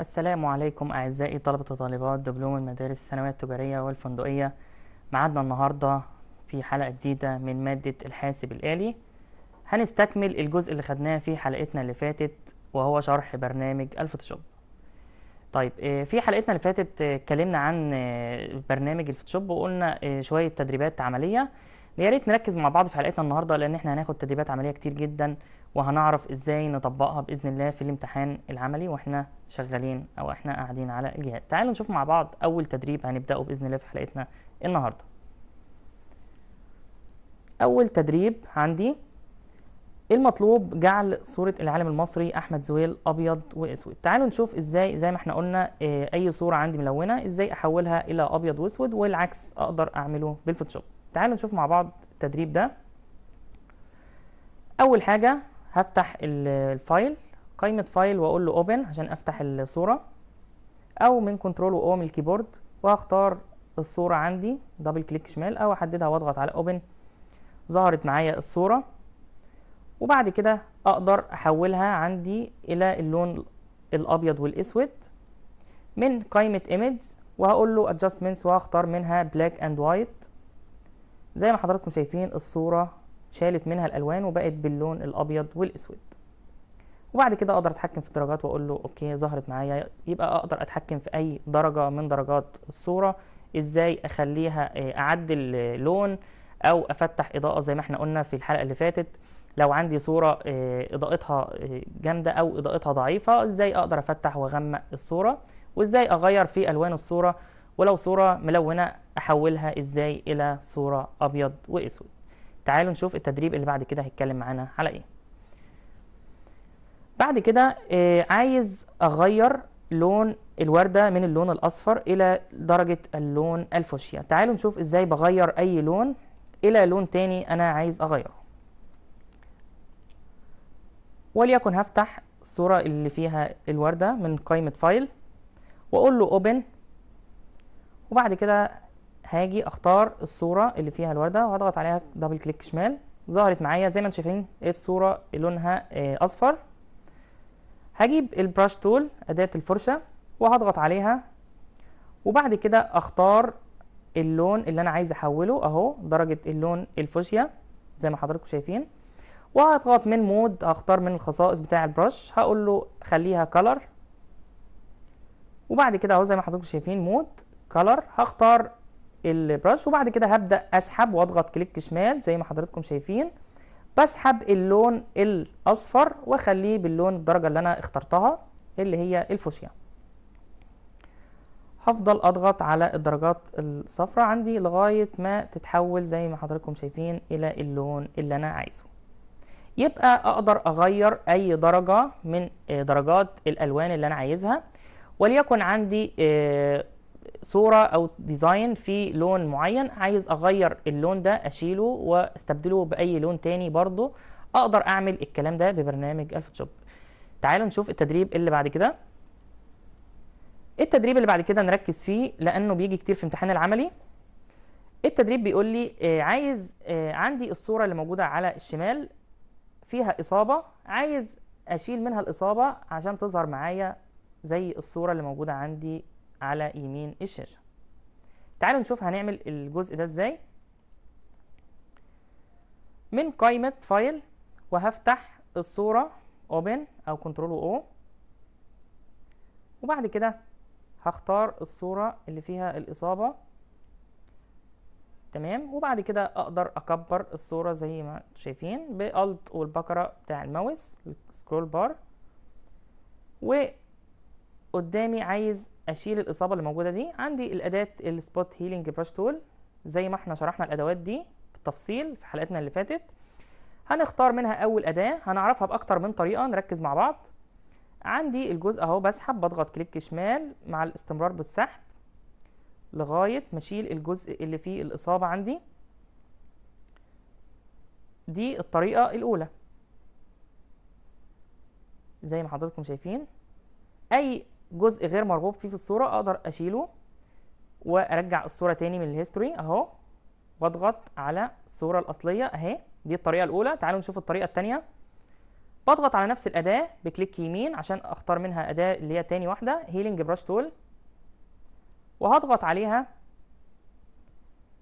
السلام عليكم أعزائي طلبة وطالبات دبلوم المدارس الثانوية التجارية والفندقية معادنا النهاردة في حلقة جديدة من مادة الحاسب الآلي هنستكمل الجزء اللي خدناه في حلقتنا اللي فاتت وهو شرح برنامج الفوتوشوب طيب آه، في حلقتنا اللي فاتت آه، اتكلمنا عن آه، برنامج الفوتوشوب وقلنا شوية تدريبات عملية يا ريت نركز مع بعض في حلقتنا النهارده لان احنا هناخد تدريبات عمليه كتير جدا وهنعرف ازاي نطبقها باذن الله في الامتحان العملي واحنا شغالين او احنا قاعدين على الجهاز تعالوا نشوف مع بعض اول تدريب هنبداه باذن الله في حلقتنا النهارده اول تدريب عندي المطلوب جعل صورة العالم المصري أحمد زويل أبيض وأسود تعالوا نشوف إزاي زي ما احنا قلنا آه، أي صورة عندي ملونة إزاي أحولها إلى أبيض وأسود والعكس أقدر أعمله بالفوتوشوب تعالوا نشوف مع بعض التدريب ده أول حاجة هفتح الفايل قائمة فايل واقول له اوبن عشان افتح الصورة او من كنترول من الكيبورد وهختار الصورة عندي دبل كليك شمال او احددها واضغط على اوبن ظهرت معايا الصورة وبعد كده اقدر احولها عندي الى اللون الابيض والاسود من قائمة ايمج وهقول له adjustments وهختار منها black and white زي ما حضراتكم شايفين الصورة اتشالت منها الالوان وبقت باللون الابيض والاسود وبعد كده اقدر اتحكم في الدرجات واقول له اوكي ظهرت معايا يبقى اقدر اتحكم في اي درجه من درجات الصوره ازاي اخليها آه، اعدل لون او افتح اضاءه زي ما احنا قلنا في الحلقه اللي فاتت لو عندي صوره آه، اضاءتها آه، جامده او اضاءتها ضعيفه ازاي اقدر افتح واغمق الصوره وازاي اغير في الوان الصوره ولو صوره ملونه احولها ازاي الى صوره ابيض واسود تعالوا نشوف التدريب اللي بعد كده هيتكلم معانا على ايه بعد كده آه، عايز اغير لون الوردة من اللون الأصفر إلى درجة اللون الفوشيا تعالوا نشوف إزاي بغير أي لون إلى لون تاني أنا عايز أغيره وليكن هفتح الصورة اللي فيها الوردة من قائمة فايل وأقول له أوبن وبعد كده هاجي اختار الصوره اللي فيها الورده وهضغط عليها دبل كليك شمال ظهرت معايا زي ما انتم شايفين ايه الصوره لونها آه، اصفر هجيب البراش تول اداه الفرشه وهضغط عليها وبعد كده اختار اللون اللي انا عايز احوله اهو درجه اللون الفوشيا زي ما حضراتكم شايفين وهضغط من مود هختار من الخصائص بتاع البرش هقول له خليها كلر وبعد كده اهو زي ما حضراتكم شايفين مود كلر هختار البراش وبعد كده هبدا اسحب واضغط كليك شمال زي ما حضراتكم شايفين بسحب اللون الاصفر واخليه باللون الدرجه اللي انا اخترتها اللي هي الفوشيا هفضل اضغط على الدرجات الصفراء عندي لغايه ما تتحول زي ما حضراتكم شايفين الى اللون اللي انا عايزه يبقى اقدر اغير اي درجه من آه، درجات الالوان اللي انا عايزها وليكن عندي آه، صورة أو ديزاين في لون معين عايز أغير اللون ده أشيله وأستبدله بأي لون تاني برضو أقدر أعمل الكلام ده ببرنامج الفوتوشوب تعالوا نشوف التدريب اللي بعد كده التدريب اللي بعد كده نركز فيه لأنه بيجي كتير في امتحان العملي التدريب بيقول لي آه، عايز آه، عندي الصورة اللي موجودة على الشمال فيها إصابة عايز أشيل منها الإصابة عشان تظهر معايا زي الصورة اللي موجودة عندي على يمين الشاشة تعالوا نشوف هنعمل الجزء ده ازاي من قائمة فايل وهفتح الصورة اوبن او كنترول او وبعد كده هختار الصورة اللي فيها الإصابة تمام وبعد كده أقدر أكبر الصورة زي ما شايفين بألت والبكرة بتاع الماوس السكرول بار و قدامي عايز اشيل الاصابه اللي موجوده دي عندي الاداه السبوت هيلينج براش تول زي ما احنا شرحنا الادوات دي بالتفصيل في حلقتنا اللي فاتت هنختار منها اول اداه هنعرفها باكتر من طريقه نركز مع بعض عندي الجزء اهو بسحب بضغط كليك شمال مع الاستمرار بالسحب لغايه ما اشيل الجزء اللي فيه الاصابه عندي دي الطريقه الاولى زي ما حضراتكم شايفين اي جزء غير مرغوب فيه في الصوره اقدر اشيله وارجع الصوره تاني من الهيستوري اهو واضغط على الصوره الاصليه اهي دي الطريقه الاولى تعالوا نشوف الطريقه الثانيه بضغط على نفس الاداه بكليك يمين عشان اختار منها اداه اللي هي تاني واحده هيلينج براش تول وهضغط عليها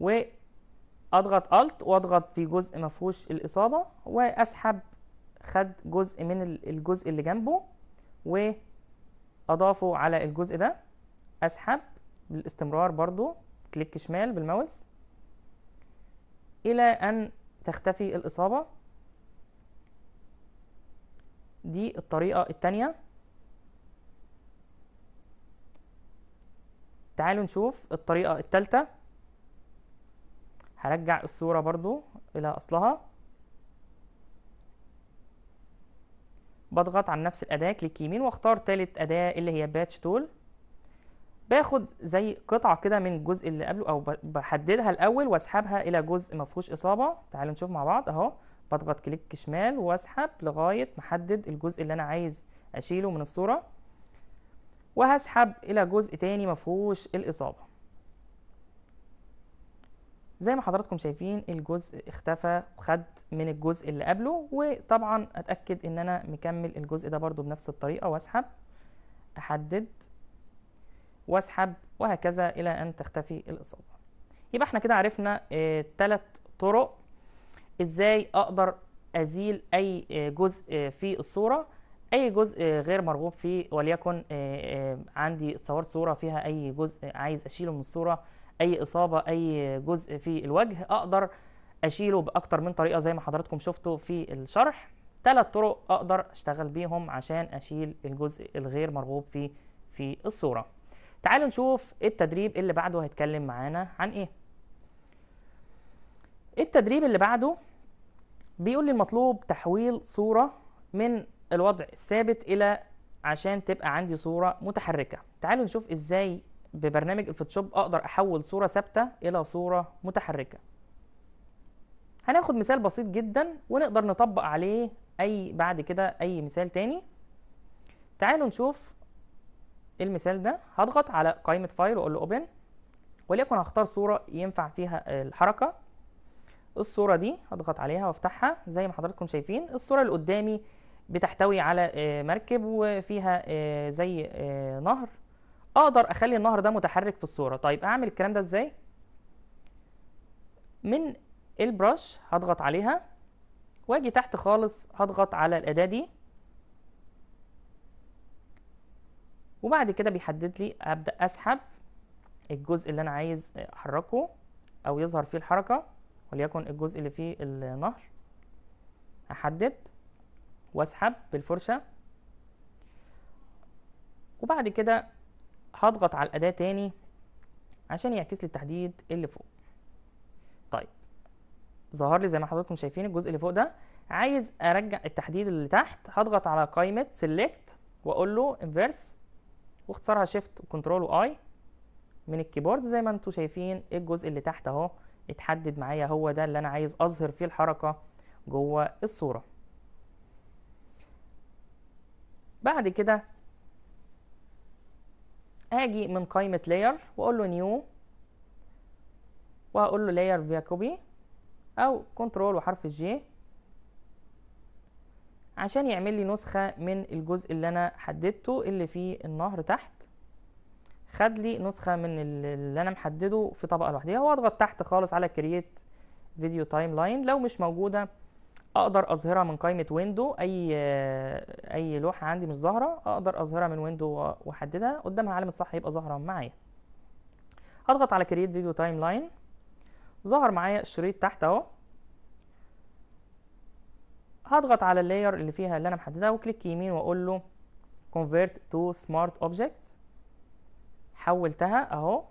واضغط الت واضغط في جزء ما فيهوش الاصابه واسحب خد جزء من الجزء اللي جنبه و اضافه على الجزء ده اسحب بالاستمرار برضو كليك شمال بالماوس الى ان تختفي الاصابه دي الطريقه الثانيه تعالوا نشوف الطريقه الثالثه هرجع الصوره برضو الى اصلها بضغط على نفس الأداة كليك يمين واختار تالت أداة اللي هي باتش تول باخد زي قطعة كده من الجزء اللي قبله أو بحددها الأول واسحبها إلى جزء مفهوش إصابة تعالوا نشوف مع بعض أهو بضغط كليك شمال واسحب لغاية ما احدد الجزء اللي أنا عايز أشيله من الصورة وهسحب إلى جزء تاني مفهوش الإصابة زي ما حضراتكم شايفين الجزء اختفى وخد من الجزء اللي قبله وطبعا اتاكد ان انا مكمل الجزء ده برضو بنفس الطريقه واسحب احدد واسحب وهكذا الى ان تختفي الاصابه يبقى احنا كده عرفنا ثلاث آه، طرق ازاي اقدر ازيل اي آه، جزء آه، في الصوره اي جزء غير مرغوب فيه وليكن عندي اتصورت صوره فيها اي جزء عايز اشيله من الصوره اي اصابه اي جزء في الوجه اقدر اشيله باكتر من طريقه زي ما حضراتكم شفتوا في الشرح ثلاث طرق اقدر اشتغل بيهم عشان اشيل الجزء الغير مرغوب فيه في الصوره تعالوا نشوف التدريب اللي بعده هيتكلم معانا عن ايه التدريب اللي بعده بيقول لي المطلوب تحويل صوره من الوضع الثابت الى عشان تبقى عندي صوره متحركه تعالوا نشوف ازاي ببرنامج الفوتوشوب اقدر احول صوره ثابته الى صوره متحركه هناخد مثال بسيط جدا ونقدر نطبق عليه اي بعد كده اي مثال تاني تعالوا نشوف المثال ده هضغط على قائمه فايل واقول له اوبن وليكن هختار صوره ينفع فيها الحركه الصوره دي هضغط عليها وافتحها زي ما حضراتكم شايفين الصوره اللي قدامي بتحتوي على آه، مركب وفيها آه، زي آه، نهر اقدر اخلي النهر ده متحرك في الصوره طيب اعمل الكلام ده ازاي من البرش هضغط عليها واجي تحت خالص هضغط على الاداه دي وبعد كده بيحدد لي ابدا اسحب الجزء اللي انا عايز احركه او يظهر فيه الحركه وليكن الجزء اللي فيه النهر احدد واسحب بالفرشه وبعد كده هضغط على الأداة تاني عشان يعكس لي التحديد اللي فوق طيب ظهر لي زي ما حضراتكم شايفين الجزء اللي فوق ده عايز ارجع التحديد اللي تحت هضغط على قائمه سيلكت واقول له انفيرس واختصارها شيفت وكنترول واي من الكيبورد زي ما انتم شايفين الجزء اللي تحت اهو اتحدد معايا هو ده اللي انا عايز اظهر فيه الحركه جوه الصوره بعد كده هاجي من قائمة layer واقول له new واقول له layer via copy او كنترول وحرف الجي عشان يعمل لي نسخة من الجزء اللي انا حددته اللي فيه النهر تحت خد لي نسخة من اللي انا محدده في طبقة لوحدها واضغط تحت خالص على create video timeline لو مش موجودة اقدر اظهرها من قائمه ويندو اي اي لوحه عندي مش ظاهره اقدر اظهرها من ويندو واحددها قدامها علامه صح يبقى ظاهره معايا هضغط على كرييت فيديو تايم لاين ظهر معايا الشريط تحت اهو هضغط على اللاير اللي فيها اللي انا محددها وكليك يمين واقول له convert تو سمارت اوبجكت حولتها اهو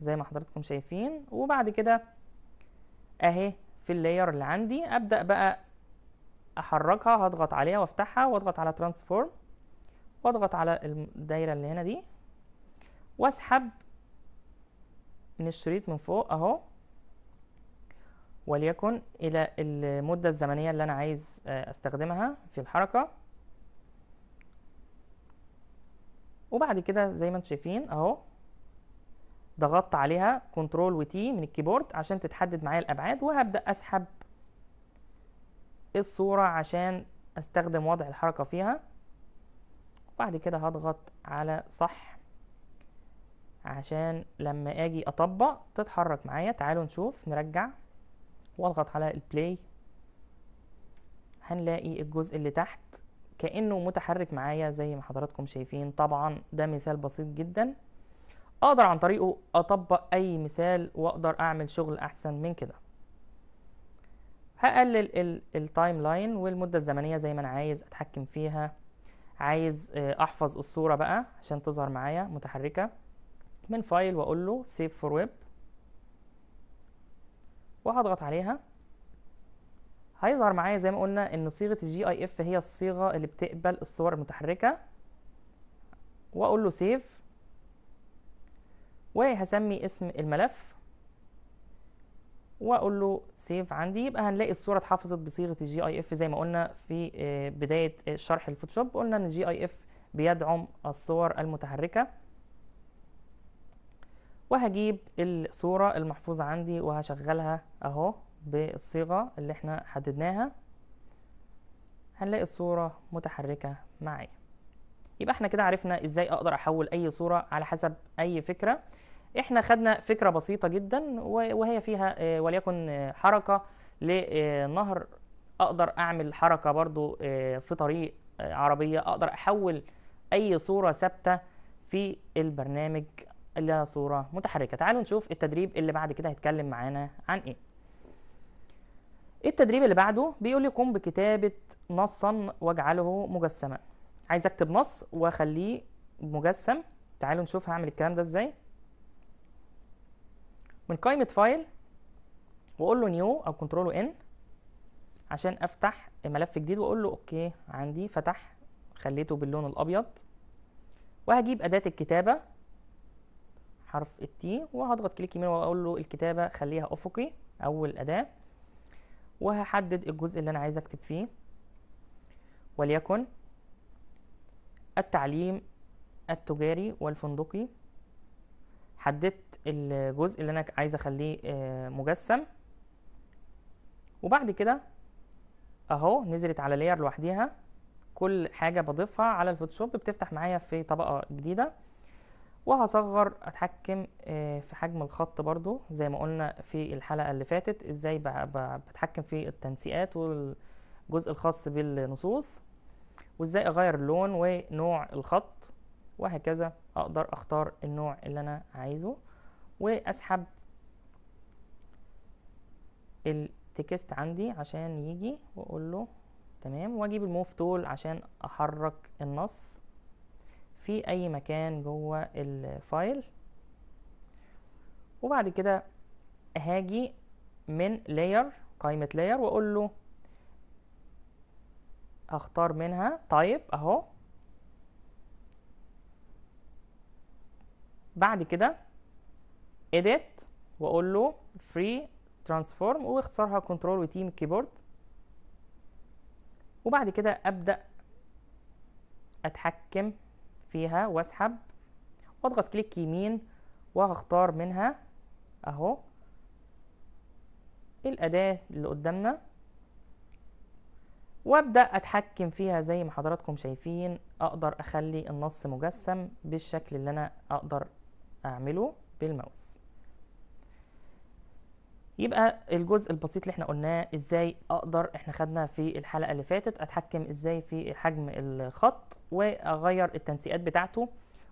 زي ما حضراتكم شايفين وبعد كده اهي في اللاير اللي عندي ابدا بقى احركها هضغط عليها وافتحها واضغط على ترانسفورم واضغط على الدايره اللي هنا دي واسحب من الشريط من فوق اهو وليكن الى المده الزمنيه اللي انا عايز آه، استخدمها في الحركه وبعد كده زي ما انتم شايفين اهو ضغطت عليها كنترول وتي من الكيبورد عشان تتحدد معايا الابعاد وهبدا اسحب إيه الصورة عشان استخدم وضع الحركة فيها وبعد كده هضغط على صح عشان لما اجي اطبق تتحرك معايا تعالوا نشوف نرجع واضغط على البلاي هنلاقي الجزء اللي تحت كأنه متحرك معايا زي ما حضراتكم شايفين طبعا ده مثال بسيط جدا اقدر عن طريقه اطبق اي مثال واقدر اعمل شغل احسن من كده هقلل التايم لاين والمده الزمنيه زي ما انا عايز اتحكم فيها عايز آه، احفظ الصوره بقى عشان تظهر معايا متحركه من فايل واقول له سيف فور ويب وهضغط عليها هيظهر معايا زي ما قلنا ان صيغه الجي اي اف هي الصيغه اللي بتقبل الصور المتحركه واقول له سيف وهسمي اسم الملف واقول له سيف عندي يبقى هنلاقي الصوره اتحفظت بصيغه الجي اي اف زي ما قلنا في آه، بدايه آه، شرح الفوتوشوب قلنا ان الجي اي اف بيدعم الصور المتحركه وهجيب الصوره المحفوظه عندي وهشغلها اهو بالصيغه اللي احنا حددناها هنلاقي الصوره متحركه معايا يبقى احنا كده عرفنا ازاي اقدر احول اي صوره على حسب اي فكره احنا خدنا فكرة بسيطة جدا وهي فيها آه، وليكن آه، حركة لنهر آه، اقدر اعمل حركة برضو في طريق عربية اقدر احول اي صورة ثابتة في البرنامج إلى صورة متحركة تعالوا نشوف التدريب اللي بعد كده هيتكلم معانا عن ايه التدريب اللي بعده بيقول لي قم بكتابة نصا واجعله مجسما عايز اكتب نص واخليه مجسم تعالوا نشوف هعمل الكلام ده ازاي من قائمه فايل واقول له نيو او كنترول ان عشان افتح ملف جديد واقول له اوكي عندي فتح خليته باللون الابيض وهجيب اداه الكتابه حرف التي وهضغط كليك يمين واقول له الكتابه خليها افقي اول اداه وهحدد الجزء اللي انا عايز اكتب فيه وليكن التعليم التجاري والفندقي حددت الجزء اللي انا عايز اخليه آه، مجسم وبعد كده اهو نزلت على لير لوحديها كل حاجه بضيفها على الفوتوشوب بتفتح معايا في طبقه جديده وهصغر اتحكم آه، في حجم الخط برضو زي ما قلنا في الحلقه اللي فاتت ازاي بتحكم في التنسيقات والجزء الخاص بالنصوص وازاي اغير اللون ونوع الخط وهكذا اقدر اختار النوع اللي انا عايزه واسحب التكست عندي عشان يجي واقول له تمام واجيب الموف تول عشان احرك النص في اي مكان جوه الفايل وبعد كده هاجي من لاير قائمة لاير واقول له اختار منها طيب اهو بعد كده edit واقول له free transform واختصارها كنترول وتي من الكيبورد وبعد كده ابدا اتحكم فيها واسحب واضغط كليك يمين وهختار منها اهو الاداه اللي قدامنا وابدا اتحكم فيها زي ما حضراتكم شايفين اقدر اخلي النص مجسم بالشكل اللي انا اقدر اعمله بالماوس يبقى الجزء البسيط اللي احنا قلناه ازاي اقدر احنا خدنا في الحلقه اللي فاتت اتحكم ازاي في حجم الخط واغير التنسيقات بتاعته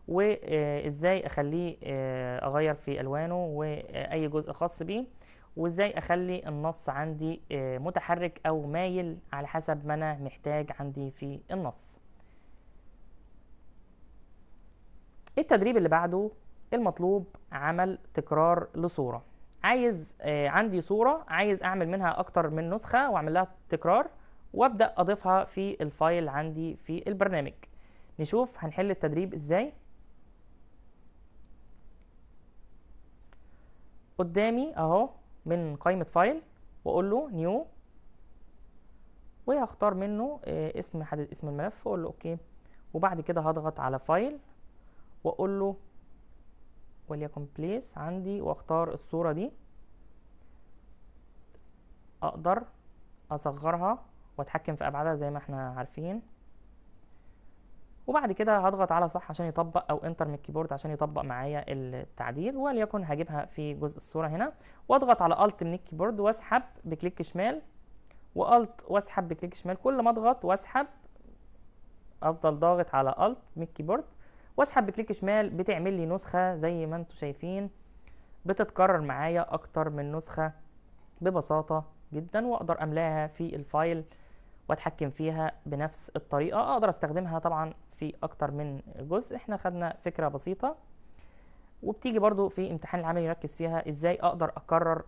وازاي اخليه آه، اغير في الوانه واي جزء خاص بيه وازاي اخلي النص عندي آه، متحرك او مايل على حسب ما انا محتاج عندي في النص التدريب اللي بعده المطلوب عمل تكرار لصوره عايز آه، عندي صوره عايز اعمل منها اكتر من نسخه واعمل لها تكرار وابدا اضيفها في الفايل عندي في البرنامج نشوف هنحل التدريب ازاي قدامي اهو من قائمه فايل واقول له نيو وهختار منه آه، اسم حدد اسم الملف واقول له اوكي وبعد كده هضغط على فايل واقول له وليكن بليس عندي واختار الصورة دي اقدر اصغرها واتحكم في ابعادها زي ما احنا عارفين وبعد كده هضغط على صح عشان يطبق او انتر من الكيبورد عشان يطبق معايا التعديل وليكن هجيبها في جزء الصوره هنا واضغط على الت من الكيبورد واسحب بكليك شمال والت واسحب بكليك شمال كل ما اضغط واسحب افضل ضاغط على الت من الكيبورد واسحب بكليك شمال بتعمل لي نسخه زي ما انتم شايفين بتتكرر معايا اكتر من نسخه ببساطه جدا واقدر املاها في الفايل واتحكم فيها بنفس الطريقه اقدر استخدمها طبعا في اكتر من جزء احنا خدنا فكره بسيطه وبتيجي برضو في امتحان العمل يركز فيها ازاي اقدر اكرر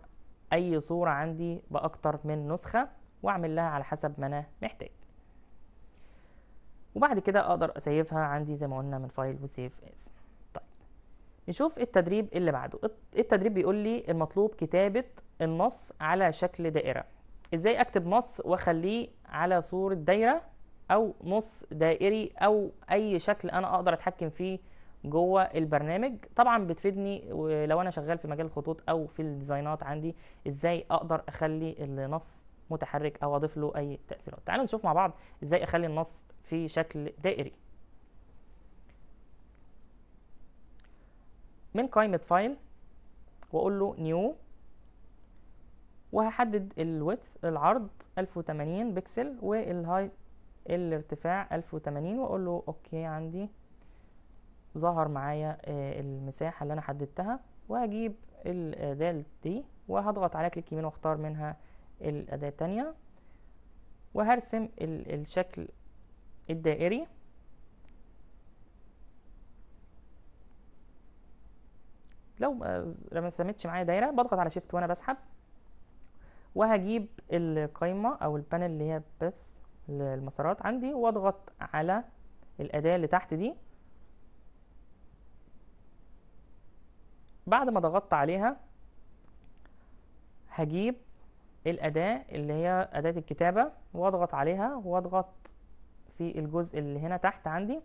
اي صوره عندي باكتر من نسخه واعمل لها على حسب ما انا محتاج وبعد كده اقدر اسيفها عندي زي ما قلنا من فايل وسيف اس طيب نشوف التدريب اللي بعده التدريب بيقول لي المطلوب كتابه النص على شكل دائره ازاي اكتب نص واخليه على صوره دايره او نص دائري او اي شكل انا اقدر اتحكم فيه جوه البرنامج طبعا بتفيدني لو انا شغال في مجال الخطوط او في الديزاينات عندي ازاي اقدر اخلي النص متحرك او اضيف له اي تاثيرات تعالوا نشوف مع بعض ازاي اخلي النص في شكل دائري من قائمة فايل وأقول له نيو وهحدد الويدث العرض 1080 بكسل والهاي الارتفاع 1080 واقول له اوكي عندي ظهر معايا آه، المساحه اللي انا حددتها وهجيب الاداه دي وهضغط على كليك يمين واختار منها الاداه التانية وهرسم الشكل الدائري لو ما سميتش معايا دايره بضغط على شيفت وانا بسحب وهجيب القايمه او البانل اللي هي بس المسارات عندي واضغط على الاداه اللي تحت دي بعد ما ضغطت عليها هجيب الاداه اللي هي اداه الكتابه واضغط عليها واضغط في الجزء اللي هنا تحت عندي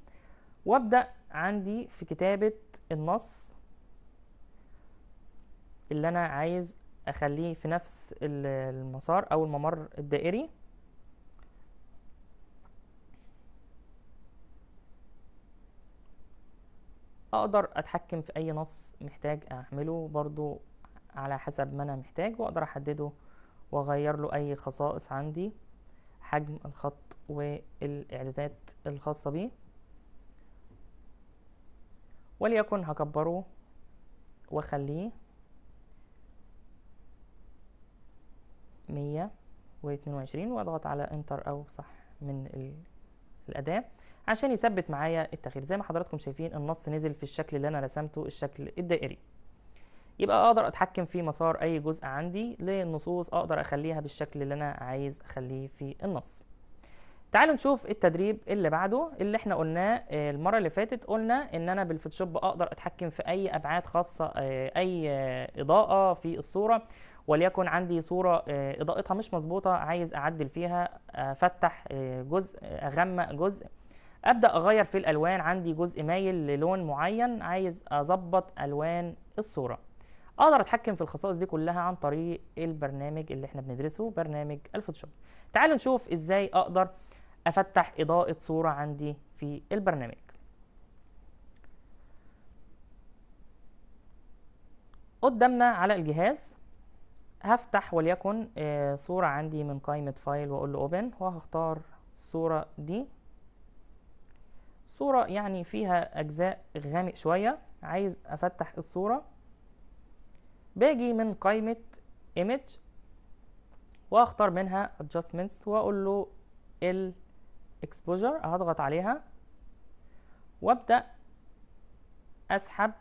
وابدا عندي في كتابه النص اللي انا عايز اخليه في نفس المسار او الممر الدائري اقدر اتحكم في اي نص محتاج اعمله برضو على حسب ما انا محتاج واقدر احدده واغير له اي خصائص عندي حجم الخط والإعدادات الخاصة بيه وليكن هكبره وأخليه مية واتنين وعشرين وأضغط على انتر أو صح من الأداة عشان يثبت معايا التغيير زي ما حضراتكم شايفين النص نزل في الشكل اللي أنا رسمته الشكل الدائري يبقى اقدر اتحكم في مسار اي جزء عندي للنصوص اقدر اخليها بالشكل اللي انا عايز اخليه في النص تعالوا نشوف التدريب اللي بعده اللي احنا قلناه آه، المره اللي فاتت قلنا ان انا بالفوتوشوب اقدر اتحكم في اي ابعاد خاصه آه، اي آه، اضاءه في الصوره وليكن عندي صوره اضاءتها مش مظبوطه عايز اعدل فيها افتح جزء اغمق جزء ابدا اغير في الالوان عندي جزء مايل للون معين عايز اظبط الوان الصوره اقدر اتحكم في الخصائص دي كلها عن طريق البرنامج اللي احنا بندرسه برنامج الفوتوشوب تعالوا نشوف ازاي اقدر افتح اضاءه صوره عندي في البرنامج قدامنا على الجهاز هفتح وليكن آه، صورة عندي من قائمة فايل وأقول له أوبن وهختار الصورة دي صورة يعني فيها أجزاء غامق شوية عايز أفتح الصورة باجي من قائمة image واختار منها adjustments واقول له ال exposure هضغط عليها وابدأ اسحب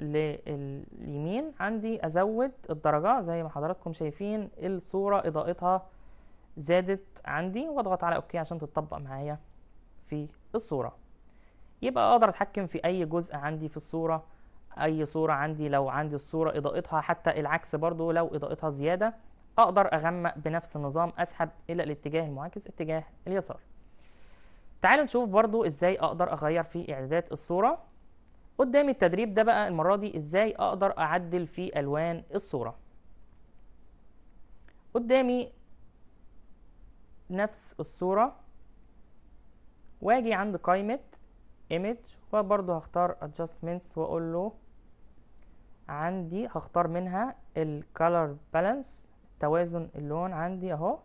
لليمين عندي ازود الدرجة زي ما حضراتكم شايفين الصورة اضاءتها زادت عندي واضغط على اوكي عشان تتطبق معايا في الصورة يبقى اقدر اتحكم في اي جزء عندي في الصورة اي صوره عندي لو عندي الصوره اضاءتها حتى العكس برضو لو اضاءتها زياده اقدر اغمق بنفس النظام اسحب الى الاتجاه المعاكس اتجاه اليسار تعالوا نشوف برضو ازاي اقدر اغير في اعدادات الصوره قدام التدريب ده بقى المره دي ازاي اقدر اعدل في الوان الصوره قدامي نفس الصوره واجي عند قائمه image وبرضه هختار adjustments واقول له عندي هختار منها الكالر بالانس توازن اللون عندي اهو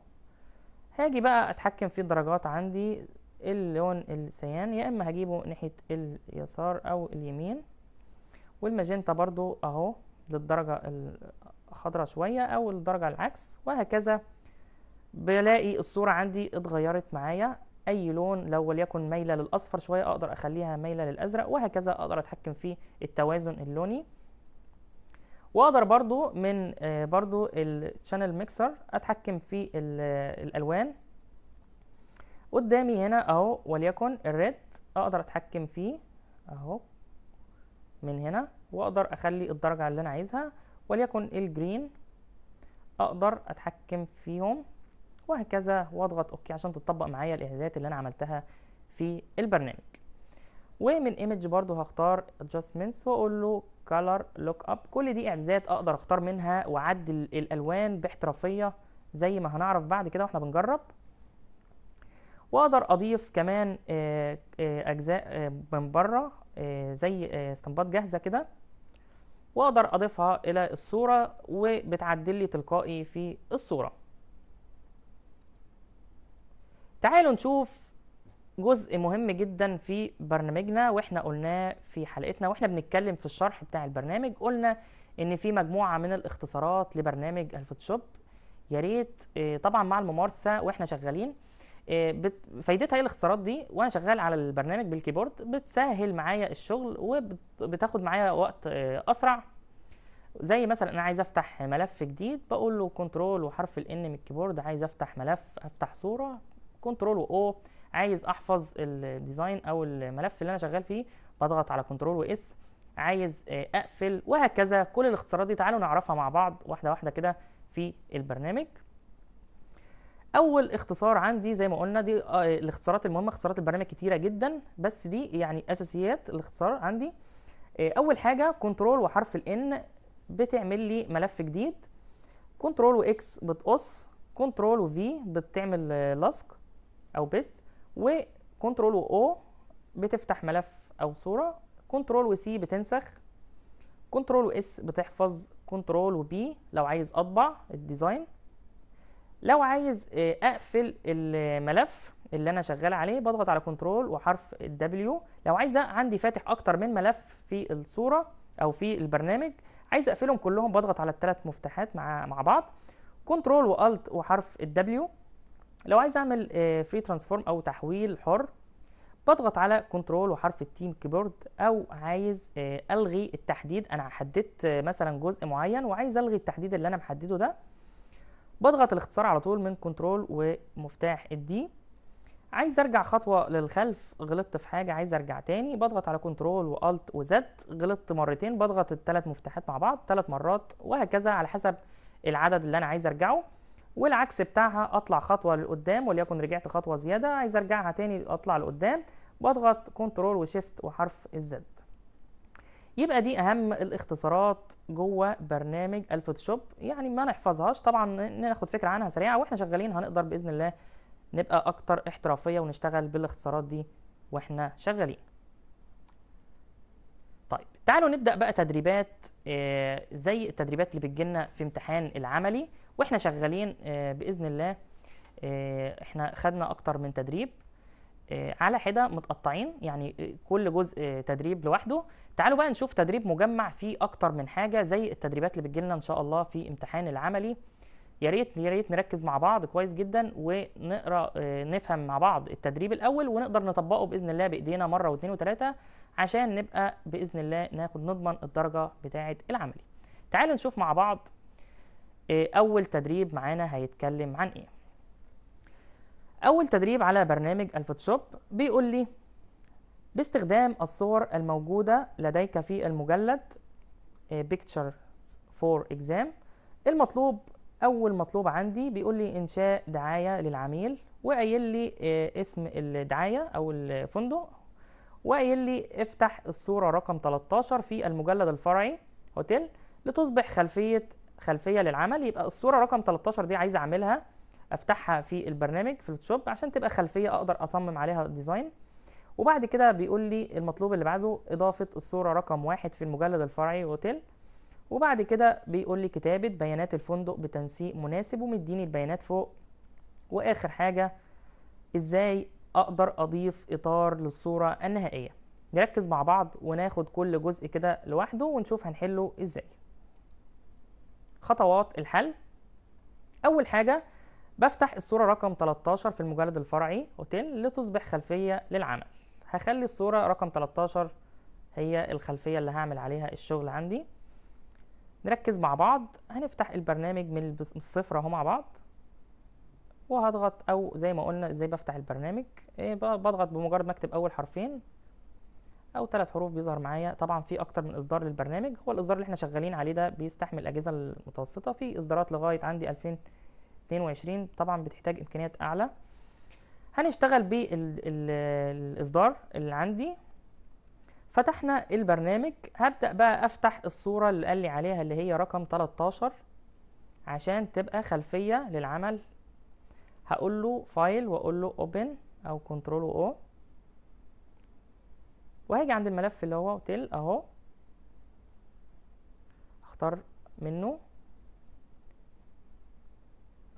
هاجي بقى اتحكم في الدرجات عندي اللون السيان يا اما هجيبه ناحيه اليسار او اليمين والماجنتا برضو اهو للدرجه الخضراء شويه او الدرجه العكس وهكذا بلاقي الصوره عندي اتغيرت معايا اي لون لو وليكن مايله للاصفر شويه اقدر اخليها مايله للازرق وهكذا اقدر اتحكم في التوازن اللوني واقدر برضو من آه، برضو الشانل ميكسر اتحكم في آه، الالوان قدامي هنا اهو وليكن الريد اقدر اتحكم فيه اهو من هنا واقدر اخلي الدرجه اللي انا عايزها وليكن الجرين اقدر اتحكم فيهم وهكذا واضغط اوكي عشان تطبق معايا الاعدادات اللي انا عملتها في البرنامج ومن ايمج برضو هختار adjustments واقول له color look up كل دي اعدادات اقدر اختار منها واعدل الالوان باحترافيه زي ما هنعرف بعد كده واحنا بنجرب واقدر اضيف كمان آه، آه، اجزاء آه، من بره زي استنباط جاهزه كده واقدر اضيفها الى الصوره وبتعدل لي تلقائي في الصوره تعالوا نشوف جزء مهم جدا في برنامجنا واحنا قلناه في حلقتنا واحنا بنتكلم في الشرح بتاع البرنامج قلنا ان في مجموعه من الاختصارات لبرنامج الفوتوشوب يا ريت آه، طبعا مع الممارسه واحنا شغالين آه، فايدتها ايه الاختصارات دي وانا شغال على البرنامج بالكيبورد بتسهل معايا الشغل وبتاخد معايا وقت آه، اسرع زي مثلا انا عايز افتح ملف جديد بقول له كنترول وحرف الان من الكيبورد عايز افتح ملف افتح صوره كنترول واو عايز احفظ الديزاين او الملف اللي انا شغال فيه بضغط على كنترول واس عايز آه، اقفل وهكذا كل الاختصارات دي تعالوا نعرفها مع بعض واحده واحده كده في البرنامج اول اختصار عندي زي ما قلنا دي آه، الاختصارات المهمه اختصارات البرنامج كتيره جدا بس دي يعني اساسيات الاختصار عندي آه، اول حاجه كنترول وحرف الان بتعمل لي ملف جديد كنترول واكس بتقص كنترول وفي بتعمل لصق او بيست وكنترول و O بتفتح ملف او صوره كنترول وسي بتنسخ كنترول اس بتحفظ كنترول وبي لو عايز اطبع الديزاين لو عايز آه، اقفل الملف اللي انا شغال عليه بضغط على كنترول وحرف الدبليو لو عايز آه، عندي فاتح اكتر من ملف في الصوره او في البرنامج عايز اقفلهم كلهم بضغط على الثلاث مفتاحات مع مع بعض كنترول والت وحرف الدبليو لو عايز اعمل فري آه، ترانسفورم او تحويل حر بضغط على كنترول وحرف التيم كيبورد او عايز آه، الغي التحديد انا حددت آه، مثلا جزء معين وعايز الغي التحديد اللي انا محدده ده بضغط الاختصار على طول من كنترول ومفتاح الدي عايز ارجع خطوه للخلف غلطت في حاجه عايز ارجع تاني بضغط على كنترول والت وزد غلطت مرتين بضغط الثلاث مفتاحات مع بعض ثلاث مرات وهكذا على حسب العدد اللي انا عايز ارجعه والعكس بتاعها اطلع خطوه لقدام وليكن رجعت خطوه زياده عايز ارجعها تاني اطلع لقدام بضغط كنترول وشيفت وحرف الزد يبقى دي اهم الاختصارات جوه برنامج الفوتوشوب يعني ما نحفظهاش طبعا ناخد فكره عنها سريعه واحنا شغالين هنقدر باذن الله نبقى اكتر احترافيه ونشتغل بالاختصارات دي واحنا شغالين طيب تعالوا نبدا بقى تدريبات آه زي التدريبات اللي بتجيلنا في امتحان العملي واحنا شغالين آه، باذن الله آه، احنا خدنا اكتر من تدريب آه، على حده متقطعين يعني كل جزء تدريب لوحده تعالوا بقى نشوف تدريب مجمع فيه اكتر من حاجه زي التدريبات اللي بتجيلنا ان شاء الله في امتحان العملي يا ريت يا ريت نركز مع بعض كويس جدا ونقرا نفهم مع بعض التدريب الاول ونقدر نطبقه باذن الله بايدينا مره واثنين وثلاثه عشان نبقى باذن الله ناخد نضمن الدرجه بتاعه العملي تعالوا نشوف مع بعض إيه، أول تدريب معانا هيتكلم عن إيه أول تدريب على برنامج الفوتوشوب بيقول لي باستخدام الصور الموجودة لديك في المجلد إيه، Pictures for Exam المطلوب أول مطلوب عندي بيقول لي إنشاء دعاية للعميل وقايل لي إيه، اسم الدعاية أو الفندق وقايل لي افتح الصورة رقم 13 في المجلد الفرعي هوتيل لتصبح خلفية خلفيه للعمل يبقى الصوره رقم 13 دي عايزه اعملها افتحها في البرنامج في الفوتوشوب عشان تبقى خلفيه اقدر اصمم عليها ديزاين وبعد كده بيقول لي المطلوب اللي بعده اضافه الصوره رقم واحد في المجلد الفرعي اوتيل وبعد كده بيقول لي كتابه بيانات الفندق بتنسيق مناسب ومديني البيانات فوق واخر حاجه ازاي اقدر اضيف اطار للصوره النهائيه نركز مع بعض وناخد كل جزء كده لوحده ونشوف هنحله ازاي خطوات الحل أول حاجة بفتح الصورة رقم 13 في المجلد الفرعي أوتيل لتصبح خلفية للعمل هخلي الصورة رقم 13 هي الخلفية اللي هعمل عليها الشغل عندي نركز مع بعض هنفتح البرنامج من الصفر اهو مع بعض وهضغط او زي ما قلنا ازاي بفتح البرنامج إيه، بضغط بمجرد ما اكتب اول حرفين او ثلاث حروف بيظهر معايا طبعا في اكتر من اصدار للبرنامج هو الاصدار اللي احنا شغالين عليه ده بيستحمل الاجهزه المتوسطه في اصدارات لغايه عندي 2022 طبعا بتحتاج امكانيات اعلى هنشتغل بالاصدار اللي عندي فتحنا البرنامج هبدا بقى افتح الصوره اللي قال لي عليها اللي هي رقم 13 عشان تبقى خلفيه للعمل هقول له فايل واقول له اوبن او كنترول او وهاجي عند الملف اللي هو اوتيل اهو اختار منه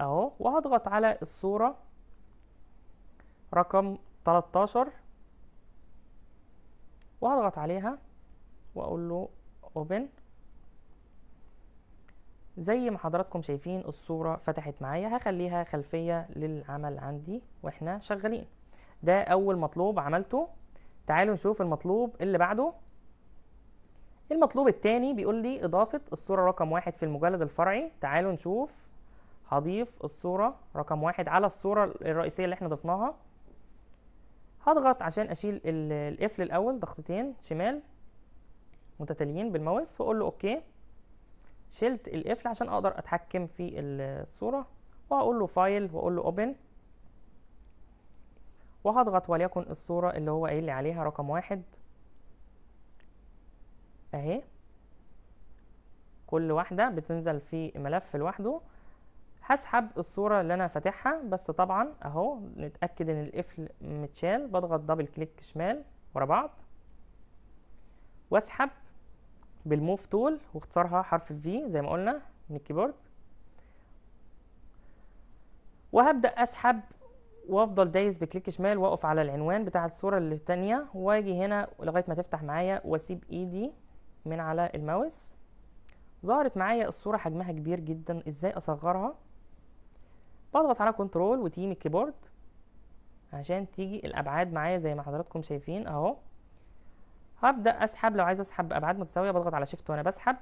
اهو وهضغط على الصورة رقم 13 وهضغط عليها واقول له اوبن زي ما حضراتكم شايفين الصورة فتحت معايا هخليها خلفية للعمل عندي واحنا شغالين ده اول مطلوب عملته تعالوا نشوف المطلوب اللي بعده المطلوب الثاني بيقول لي إضافة الصورة رقم واحد في المجلد الفرعي تعالوا نشوف هضيف الصورة رقم واحد على الصورة الرئيسية اللي احنا ضفناها هضغط عشان أشيل القفل الأول ضغطتين شمال متتاليين بالماوس وأقول له أوكي شلت القفل عشان أقدر أتحكم في الصورة وهقول له فايل وأقول له أوبن وهضغط وليكن الصورة اللي هو قايل لي عليها رقم واحد اهي كل واحدة بتنزل في ملف لوحده هسحب الصورة اللي انا فاتحها بس طبعا اهو نتأكد ان القفل متشال بضغط دبل كليك شمال ورا بعض واسحب بالموف تول واختصارها حرف V زي ما قلنا من الكيبورد وهبدأ اسحب وافضل دايس بكليك شمال واقف على العنوان بتاع الصوره الثانيه واجي هنا لغايه ما تفتح معايا واسيب ايدي من على الماوس ظهرت معايا الصوره حجمها كبير جدا ازاي اصغرها بضغط على كنترول وتيم الكيبورد عشان تيجي الابعاد معايا زي ما حضراتكم شايفين اهو هبدا اسحب لو عايز اسحب ابعاد متساويه بضغط على شيفت وانا بسحب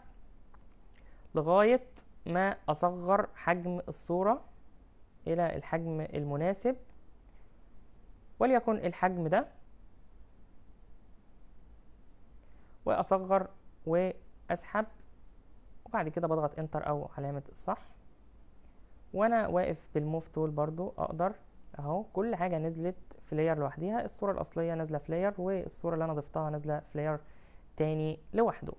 لغايه ما اصغر حجم الصوره الى الحجم المناسب وليكن الحجم ده واصغر واسحب وبعد كده بضغط انتر او علامة الصح وانا واقف بالموف تول برضو اقدر اهو كل حاجة نزلت في لاير لوحديها الصورة الاصلية نازلة في لاير والصورة اللي انا ضفتها نازلة في لاير تاني لوحده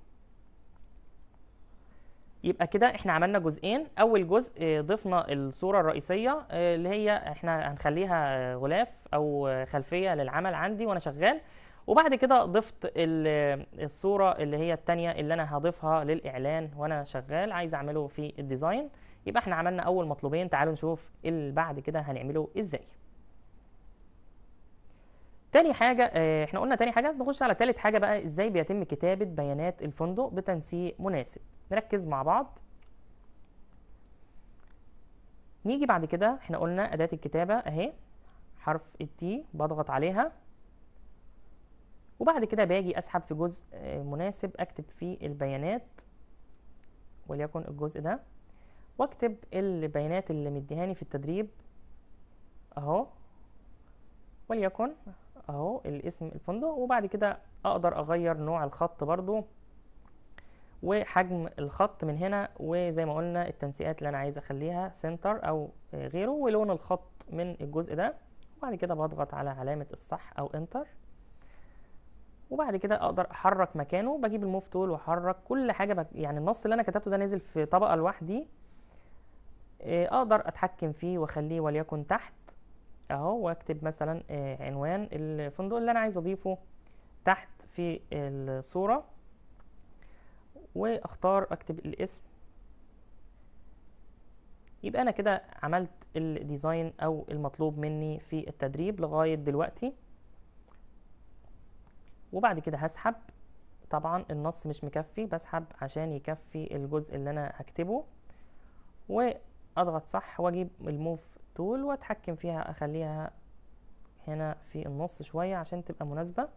يبقى كده احنا عملنا جزئين اول جزء آه، ضفنا الصوره الرئيسيه آه، اللي هي احنا هنخليها آه، غلاف او خلفيه للعمل عندي وانا شغال وبعد كده ضفت الصوره اللي هي الثانيه اللي انا هضيفها للاعلان وانا شغال عايز اعمله في الديزاين يبقى احنا عملنا اول مطلوبين تعالوا نشوف اللي بعد كده هنعمله ازاي تاني حاجه آه، احنا قلنا تاني حاجه نخش على تالت حاجه بقى ازاي بيتم كتابه بيانات الفندق بتنسيق مناسب نركز مع بعض نيجي بعد كده احنا قلنا اداه الكتابه اهي حرف التي بضغط عليها وبعد كده باجي اسحب في جزء آه، مناسب اكتب فيه البيانات وليكن الجزء ده واكتب البيانات اللي مديهاني في التدريب اهو وليكن اهو الاسم الفندق وبعد كده اقدر اغير نوع الخط برضو وحجم الخط من هنا وزي ما قلنا التنسيقات اللي انا عايز اخليها سنتر او غيره ولون الخط من الجزء ده وبعد كده بضغط على علامة الصح او انتر وبعد كده اقدر احرك مكانه بجيب الموف تول واحرك كل حاجة بك يعني النص اللي انا كتبته ده نزل في طبقة لوحدي آه، اقدر اتحكم فيه واخليه وليكن تحت اهو واكتب مثلا آه، عنوان الفندق اللي انا عايز اضيفه تحت في الصورة واختار اكتب الاسم يبقى انا كده عملت الديزاين او المطلوب مني في التدريب لغاية دلوقتي وبعد كده هسحب طبعا النص مش مكفي بسحب عشان يكفي الجزء اللي انا هكتبه واضغط صح واجيب الموف طول واتحكم فيها اخليها هنا في النص شوية عشان تبقى مناسبة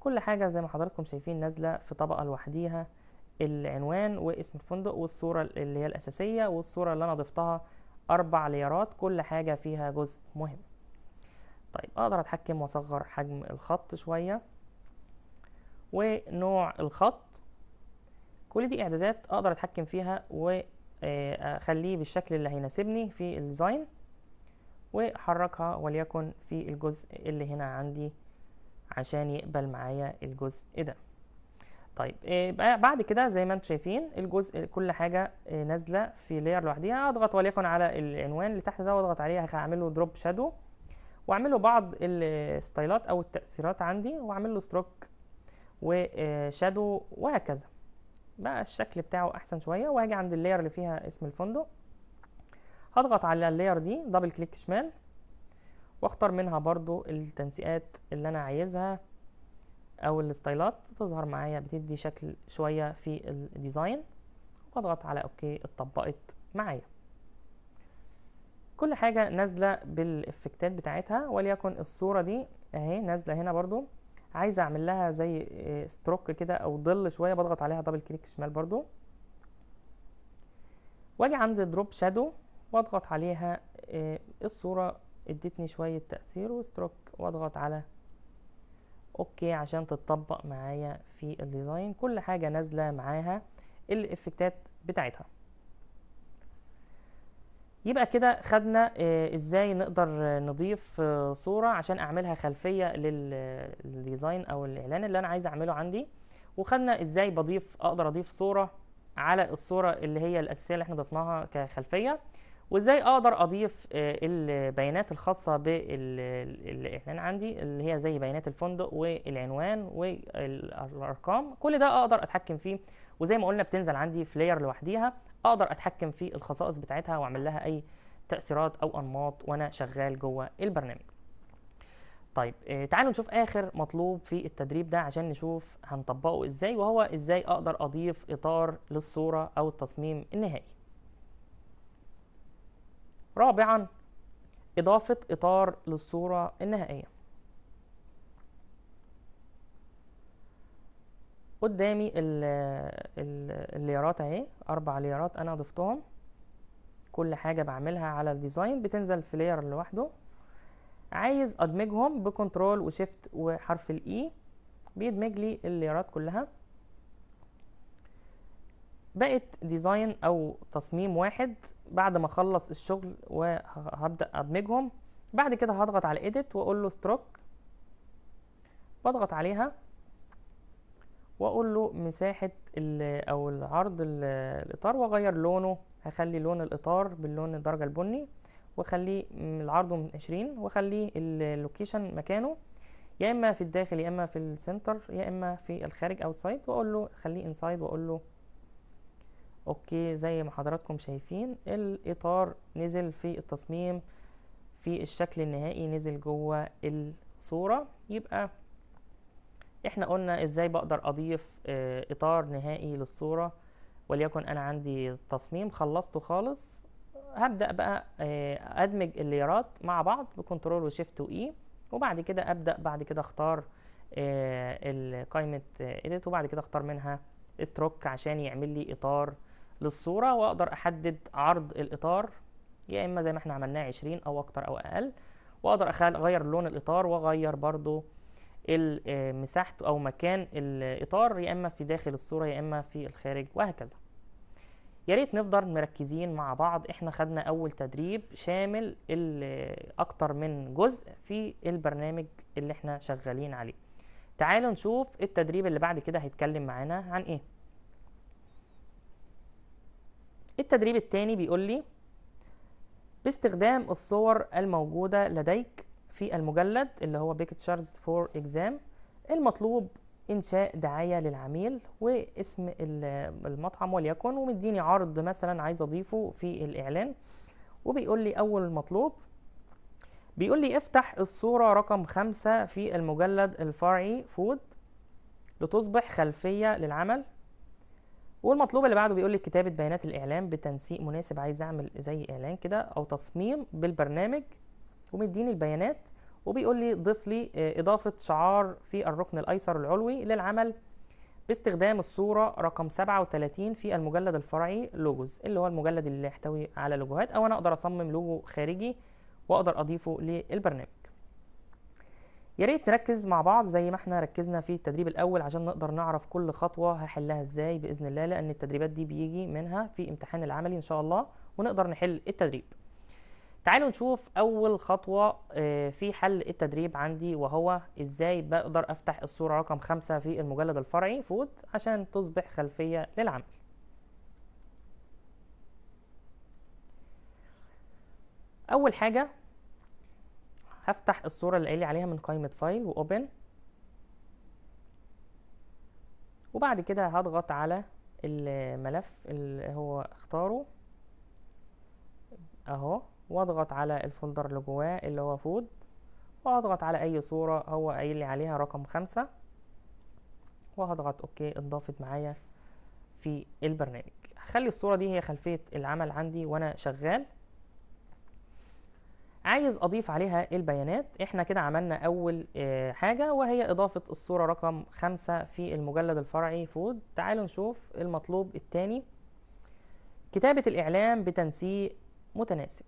كل حاجة زي ما حضراتكم شايفين نازلة في طبقة لوحديها العنوان واسم الفندق والصورة اللي هي الأساسية والصورة اللي أنا ضفتها أربع ليرات كل حاجة فيها جزء مهم طيب أقدر أتحكم وأصغر حجم الخط شوية ونوع الخط كل دي إعدادات أقدر أتحكم فيها وأخليه آه، بالشكل اللي هيناسبني في الديزاين وحركها وليكن في الجزء اللي هنا عندي عشان يقبل معايا الجزء ده طيب آه، بعد كده زي ما انتم شايفين الجزء كل حاجه آه، نازله في لير لوحديها اضغط وليكن على العنوان اللي تحت ده واضغط عليه هعمل له دروب شادو واعمل له بعض الستايلات او التاثيرات عندي واعمل له ستروك وشادو وهكذا بقى الشكل بتاعه احسن شويه وهاجي عند اللير اللي فيها اسم الفندق هضغط على اللاير دي دبل كليك شمال واختار منها برضو التنسيقات اللي انا عايزها او الستايلات تظهر معايا بتدي شكل شويه في الديزاين واضغط على اوكي اتطبقت معايا كل حاجه نازله بالافكتات بتاعتها وليكن الصوره دي اهي نازله هنا برضو عايزه اعمل لها زي ستروك آه، كده او ظل شويه بضغط عليها دبل كليك شمال برضو واجي عند دروب شادو واضغط عليها آه، الصورة ادتني شوية تأثير وستروك واضغط على اوكي عشان تتطبق معايا في الديزاين كل حاجة نازلة معاها الافكتات بتاعتها يبقى كده خدنا آه، ازاي نقدر نضيف آه، صورة عشان اعملها خلفية للديزاين او الاعلان اللي انا عايز اعمله عندي وخدنا ازاي بضيف اقدر اضيف صورة على الصورة اللي هي الاساسية اللي احنا ضفناها كخلفية وازاي اقدر اضيف آه، البيانات الخاصه بالاعلان عندي اللي هي زي بيانات الفندق والعنوان والارقام كل ده اقدر اتحكم فيه وزي ما قلنا بتنزل عندي في لاير لوحديها اقدر اتحكم في الخصائص بتاعتها واعمل لها اي تاثيرات او انماط وانا شغال جوه البرنامج طيب آه، تعالوا نشوف اخر مطلوب في التدريب ده عشان نشوف هنطبقه ازاي وهو ازاي اقدر اضيف اطار للصوره او التصميم النهائي رابعا إضافة إطار للصورة النهائية قدامي الليارات اهي أربع ليارات أنا ضفتهم كل حاجة بعملها على الديزاين بتنزل في لير لوحده عايز أدمجهم بكنترول وشيفت وحرف الإي e، بيدمج لي الليارات كلها بقت ديزاين او تصميم واحد بعد ما اخلص الشغل وهبدا ادمجهم بعد كده هضغط على اديت واقول له ستروك بضغط عليها واقول له مساحه او العرض الاطار واغير لونه هخلي لون الاطار باللون الدرجه البني واخليه العرض من 20 واخليه اللوكيشن مكانه يا اما في الداخل يا اما في السنتر يا اما في الخارج اوتسايد واقول له خليه انسايد واقول له اوكي زي ما حضراتكم شايفين الاطار نزل في التصميم في الشكل النهائي نزل جوه الصورة يبقى احنا قلنا ازاي بقدر اضيف آه، اطار نهائي للصورة وليكن انا عندي تصميم خلصته خالص هبدأ بقى آه، ادمج الليرات مع بعض بكنترول وشيفت واي وبعد كده ابدأ بعد كده اختار آه، قائمة اديت وبعد كده اختار منها ستروك عشان يعمل لي اطار للصورة واقدر احدد عرض الاطار يا اما زي ما احنا عملناه 20 او اكتر او اقل واقدر اغير لون الاطار واغير برضو آه، مساحته او مكان الاطار يا اما في داخل الصورة يا اما في الخارج وهكذا يا ريت نفضل مركزين مع بعض احنا خدنا اول تدريب شامل آه، اكتر من جزء في البرنامج اللي احنا شغالين عليه تعالوا نشوف التدريب اللي بعد كده هيتكلم معانا عن ايه التدريب الثاني بيقول لي باستخدام الصور الموجودة لديك في المجلد اللي هو Pictures فور إكزام المطلوب إنشاء دعاية للعميل واسم المطعم وليكن ومديني عرض مثلا عايز أضيفه في الإعلان وبيقول لي أول مطلوب بيقول لي افتح الصورة رقم خمسة في المجلد الفرعي فود لتصبح خلفية للعمل والمطلوب اللي بعده بيقول لك كتابه بيانات الاعلان بتنسيق مناسب عايز اعمل زي اعلان كده او تصميم بالبرنامج ومديني البيانات وبيقول لي ضيف لي آه، اضافه شعار في الركن الايسر العلوي للعمل باستخدام الصوره رقم 37 في المجلد الفرعي لوجوز اللي هو المجلد اللي يحتوي على لوجوهات او انا اقدر اصمم لوجو خارجي واقدر اضيفه للبرنامج يا ريت نركز مع بعض زي ما احنا ركزنا في التدريب الاول عشان نقدر نعرف كل خطوه هحلها ازاي باذن الله لان التدريبات دي بيجي منها في امتحان العملي ان شاء الله ونقدر نحل التدريب تعالوا نشوف اول خطوه آه، في حل التدريب عندي وهو ازاي بقدر افتح الصوره رقم خمسة في المجلد الفرعي فود عشان تصبح خلفيه للعمل اول حاجه هفتح الصورة اللي قالي عليها من قائمة فايل وأوبن وبعد كده هضغط على الملف اللي هو اختاره اهو واضغط على الفولدر اللي جواه اللي هو فود واضغط على اي صورة هو قايل عليها رقم خمسة وهضغط اوكي اتضافت معايا في البرنامج هخلي الصورة دي هي خلفية العمل عندي وانا شغال عايز اضيف عليها البيانات احنا كده عملنا اول آه، حاجه وهي اضافه الصوره رقم خمسة في المجلد الفرعي فود تعالوا نشوف المطلوب الثاني كتابه الاعلام بتنسيق متناسب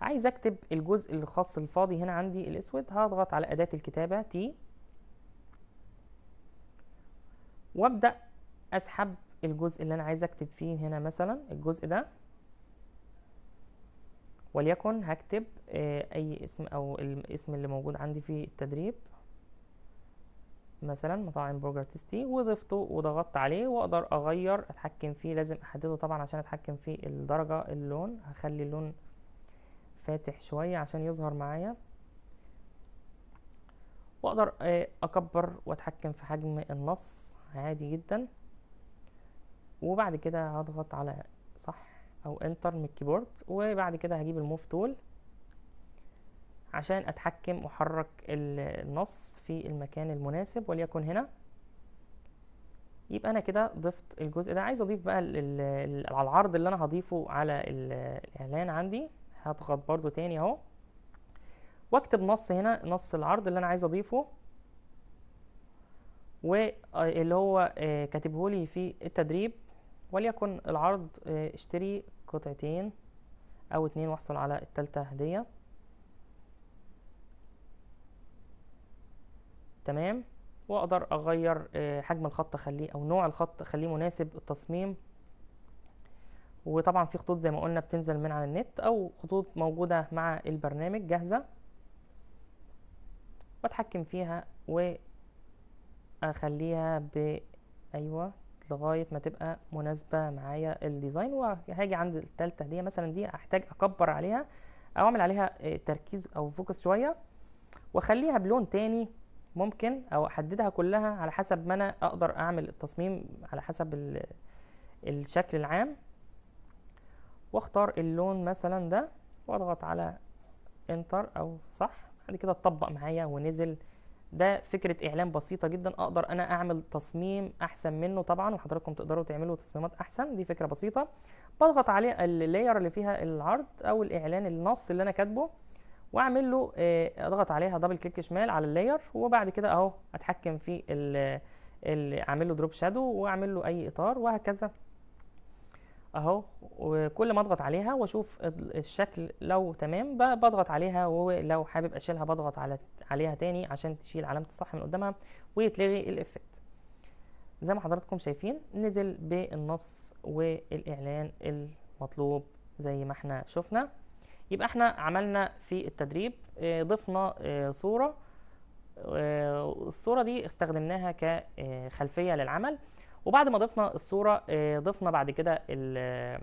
عايز اكتب الجزء الخاص الفاضي هنا عندي الاسود هضغط على اداه الكتابه تي وابدا اسحب الجزء اللي انا عايزه اكتب فيه هنا مثلا الجزء ده وليكن هكتب آه، اي اسم او الاسم اللي موجود عندي في التدريب مثلا مطاعم برجر تيستي وضفته وضغطت عليه واقدر اغير اتحكم فيه لازم احدده طبعا عشان اتحكم في الدرجه اللون هخلي اللون فاتح شويه عشان يظهر معايا واقدر آه، اكبر واتحكم في حجم النص عادي جدا وبعد كده هضغط على صح او انتر من الكيبورد وبعد كده هجيب الموف تول عشان اتحكم واحرك النص في المكان المناسب وليكن هنا يبقى انا كده ضفت الجزء ده عايز اضيف بقى على العرض اللي انا هضيفه على الاعلان عندي هضغط برده تاني اهو واكتب نص هنا نص العرض اللي انا عايز اضيفه واللي آه، هو آه، كاتبه لي في التدريب وليكن العرض آه، اشتري قطعتين او اتنين واحصل على التالتة هدية تمام واقدر اغير آه، حجم الخط اخليه او نوع الخط اخليه مناسب التصميم وطبعا في خطوط زي ما قلنا بتنزل من على النت او خطوط موجودة مع البرنامج جاهزة واتحكم فيها واخليها ب ايوه لغايه ما تبقى مناسبه معايا الديزاين وهاجي عند الثالثه هديه مثلا دي احتاج اكبر عليها او اعمل عليها آه، تركيز او فوكس شويه واخليها بلون تاني ممكن او احددها كلها على حسب ما انا اقدر اعمل التصميم على حسب الشكل العام واختار اللون مثلا ده واضغط على انتر او صح بعد كده اتطبق معايا ونزل ده فكره اعلان بسيطه جدا اقدر انا اعمل تصميم احسن منه طبعا وحضراتكم تقدروا تعملوا تصميمات احسن دي فكره بسيطه بضغط عليه اللاير اللي فيها العرض او الاعلان النص اللي انا كاتبه واعمل له آه، اضغط عليها دبل كليك شمال على اللاير وبعد كده اهو اتحكم في اعمل له دروب شادو واعمل له اي اطار وهكذا اهو وكل ما اضغط عليها واشوف الشكل لو تمام بضغط عليها ولو حابب اشيلها بضغط على عليها تاني عشان تشيل علامه الصح من قدامها ويتلغي الافكت زي ما حضراتكم شايفين نزل بالنص والاعلان المطلوب زي ما احنا شفنا يبقى احنا عملنا في التدريب آه، ضفنا آه، صوره آه، الصوره دي استخدمناها كخلفيه للعمل وبعد ما ضفنا الصوره آه، ضفنا بعد كده آه،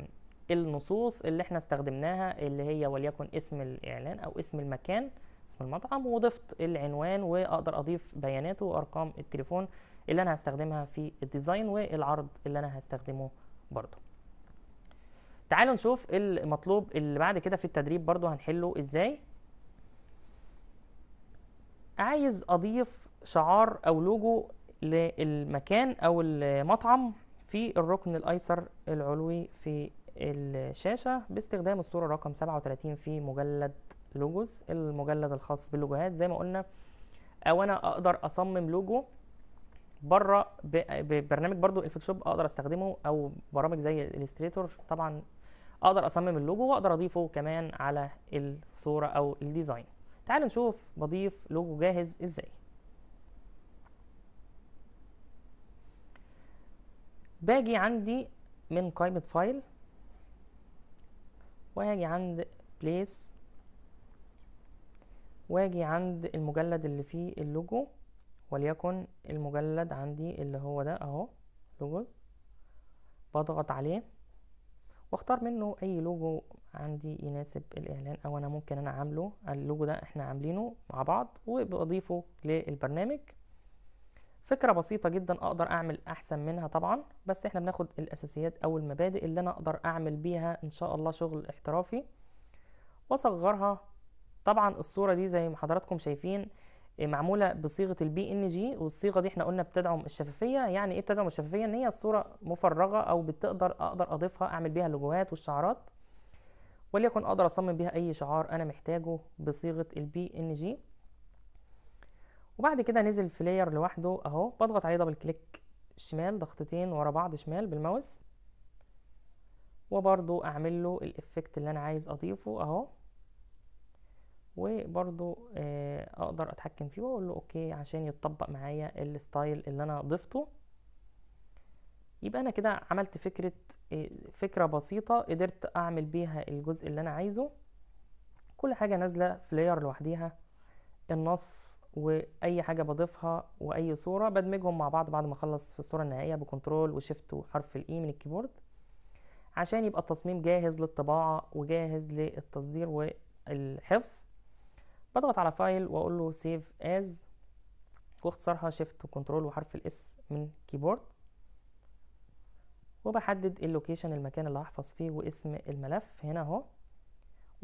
النصوص اللي احنا استخدمناها اللي هي وليكن اسم الاعلان او اسم المكان اسم المطعم وضفت العنوان واقدر اضيف بياناته وارقام التليفون اللي انا هستخدمها في الديزاين والعرض اللي انا هستخدمه برضو تعالوا نشوف المطلوب اللي بعد كده في التدريب برضو هنحله ازاي عايز اضيف شعار او لوجو للمكان او المطعم في الركن الايسر العلوي في الشاشه باستخدام الصوره رقم 37 في مجلد لوجوز المجلد الخاص باللوجوهات زي ما قلنا او آه، انا اقدر اصمم لوجو بره ببرنامج برضو الفوتوشوب اقدر استخدمه او برامج زي الاليستريتور طبعا اقدر اصمم اللوجو واقدر اضيفه كمان على الصوره او الديزاين تعالوا نشوف بضيف لوجو جاهز ازاي باجي عندي من قائمة فايل وهاجي عند بليس واجي عند المجلد اللي فيه اللوجو وليكن المجلد عندي اللي هو ده اهو لوجوز بضغط عليه واختار منه اي لوجو عندي يناسب الاعلان او انا ممكن انا عامله اللوجو ده احنا عاملينه مع بعض وبضيفه للبرنامج فكرة بسيطة جدا أقدر أعمل أحسن منها طبعا بس إحنا بناخد الأساسيات أو المبادئ اللي أنا أقدر أعمل بيها إن شاء الله شغل احترافي وأصغرها طبعا الصورة دي زي ما حضراتكم شايفين إيه، معمولة بصيغة البي ان جي والصيغة دي احنا قلنا بتدعم الشفافية يعني ايه بتدعم الشفافية ان هي الصورة مفرغة او بتقدر اقدر اضيفها اعمل بيها اللوجوهات والشعارات وليكن اقدر اصمم بيها اي شعار انا محتاجه بصيغة البي ان جي وبعد كده نزل في لاير لوحده اهو بضغط عليه دبل كليك شمال ضغطتين ورا بعض شمال بالماوس وبرضو اعمل له الافكت اللي انا عايز اضيفه اهو وبرضو آه اقدر اتحكم فيه واقول له اوكي عشان يتطبق معايا الستايل اللي انا ضفته يبقى انا كده عملت فكرة آه، فكرة بسيطة قدرت اعمل بيها الجزء اللي انا عايزه كل حاجة نازلة في لاير لوحديها النص واي حاجه بضيفها واي صوره بدمجهم مع بعض بعد ما اخلص في الصوره النهائيه بكنترول وشيفت وحرف الاي e من الكيبورد عشان يبقى التصميم جاهز للطباعه وجاهز للتصدير والحفظ بضغط على فايل واقول له سيف از واختصارها شيفت وكنترول وحرف الاس من كيبورد وبحدد اللوكيشن المكان اللي هحفظ فيه واسم الملف هنا اهو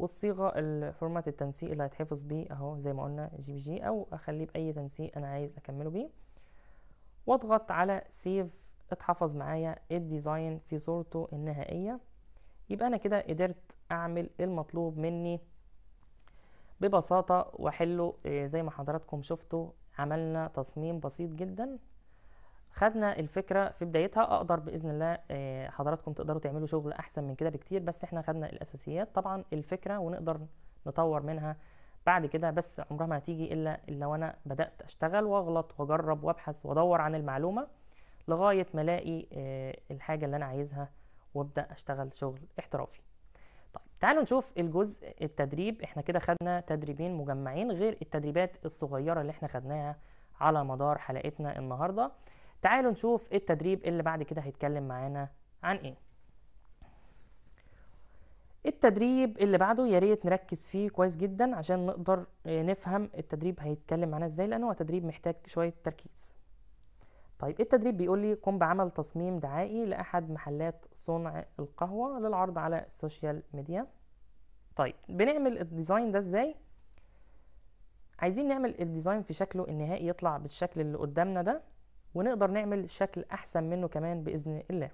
والصيغة الفورمات التنسيق اللي هيتحفظ بيه اهو زي ما قلنا جي بي جي او اخليه باي تنسيق انا عايز اكمله بيه واضغط على سيف اتحفظ معايا الديزاين في صورته النهائية يبقى انا كده قدرت اعمل المطلوب مني ببساطة واحله آه، زي ما حضراتكم شفتوا عملنا تصميم بسيط جدا خدنا الفكره في بدايتها اقدر باذن الله آه، حضراتكم تقدروا تعملوا شغل احسن من كده بكتير بس احنا خدنا الاساسيات طبعا الفكره ونقدر نطور منها بعد كده بس عمرها ما هتيجي الا لو انا بدات اشتغل واغلط واجرب وابحث وادور عن المعلومه لغايه ما الاقي آه، الحاجه اللي انا عايزها وابدا اشتغل شغل احترافي طيب تعالوا نشوف الجزء التدريب احنا كده خدنا تدريبين مجمعين غير التدريبات الصغيره اللي احنا خدناها على مدار حلقتنا النهارده تعالوا نشوف التدريب اللي بعد كده هيتكلم معانا عن ايه التدريب اللي بعده يا ريت نركز فيه كويس جدا عشان نقدر نفهم التدريب هيتكلم معانا ازاي لان هو تدريب محتاج شويه تركيز طيب التدريب بيقول لي قم بعمل تصميم دعائي لاحد محلات صنع القهوه للعرض على السوشيال ميديا طيب بنعمل الديزاين ده ازاي عايزين نعمل الديزاين في شكله النهائي يطلع بالشكل اللي قدامنا ده ونقدر نعمل شكل احسن منه كمان باذن الله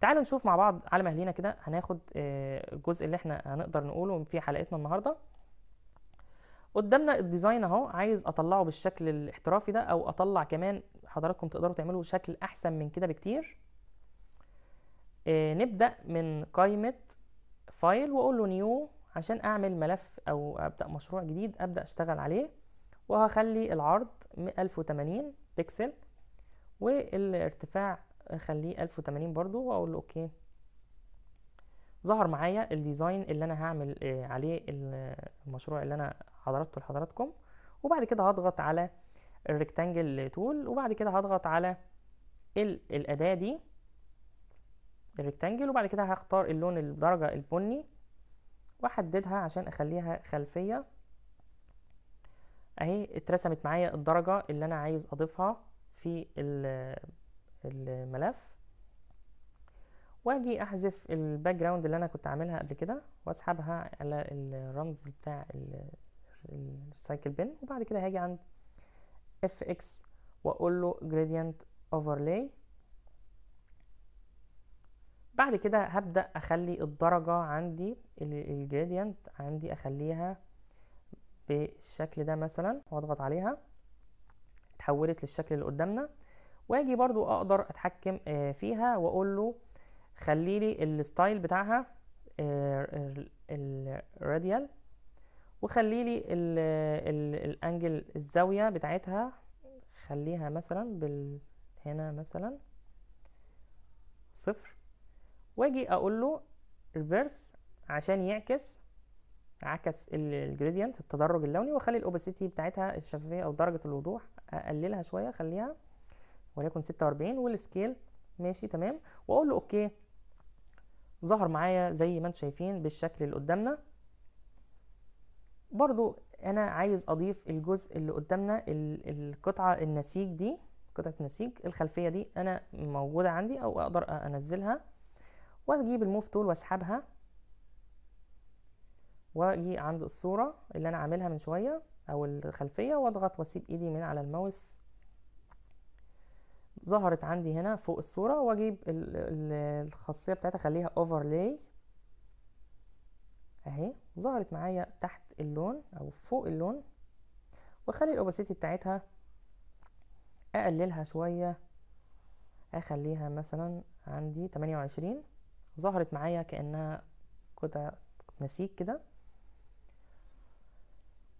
تعالوا نشوف مع بعض على مهلينا كده هناخد آه، الجزء اللي احنا هنقدر نقوله في حلقتنا النهارده قدامنا الديزاين اهو عايز اطلعه بالشكل الاحترافي ده او اطلع كمان حضراتكم تقدروا تعملوا شكل احسن من كده بكتير آه، نبدا من قائمه فايل واقول له نيو عشان اعمل ملف او ابدا مشروع جديد ابدا اشتغل عليه وهخلي العرض 1080 بكسل والارتفاع خليه 1080 برضو واقول له اوكي ظهر معايا الديزاين اللي انا هعمل آه، عليه المشروع اللي انا حضرته لحضراتكم وبعد كده هضغط على الريكتانجل تول وبعد كده هضغط على الاداه دي الريكتانجل وبعد كده هختار اللون الدرجه البني واحددها عشان اخليها خلفيه اهي اترسمت معايا الدرجه اللي انا عايز اضيفها في الملف واجي احذف الباك جراوند اللي انا كنت عاملها قبل كده واسحبها على الرمز بتاع الريسايكل بن وبعد كده هاجي عند اف اكس واقول له gradient overlay بعد كده هبدا اخلي الدرجه عندي الجريدينت عندي اخليها بالشكل ده مثلا واضغط عليها اتحولت للشكل اللي قدامنا واجي برضو اقدر اتحكم آه، فيها واقول له خلي لي الستايل بتاعها آه، الراديال وخلي لي الانجل الزاويه بتاعتها خليها مثلا بال هنا مثلا صفر واجي اقول له ريفرس عشان يعكس عكس الجريدينت التدرج اللوني واخلي الاوباسيتي بتاعتها الشفافيه او درجه الوضوح اقللها شويه اخليها وليكن 46 والسكيل ماشي تمام واقول له اوكي ظهر معايا زي ما انتم شايفين بالشكل اللي قدامنا برضو انا عايز اضيف الجزء اللي قدامنا القطعه النسيج دي قطعه النسيج الخلفيه دي انا موجوده عندي او اقدر انزلها واجيب الموف تول واسحبها واجي عند الصوره اللي انا عاملها من شويه او الخلفيه واضغط واسيب ايدي من على الماوس ظهرت عندي هنا فوق الصوره واجيب الخاصيه بتاعتها اخليها اوفرلاي اهي ظهرت معايا تحت اللون او فوق اللون واخلي الاوباسيتي بتاعتها اقللها شويه اخليها مثلا عندي 28 ظهرت معايا كانها قطع نسيج كده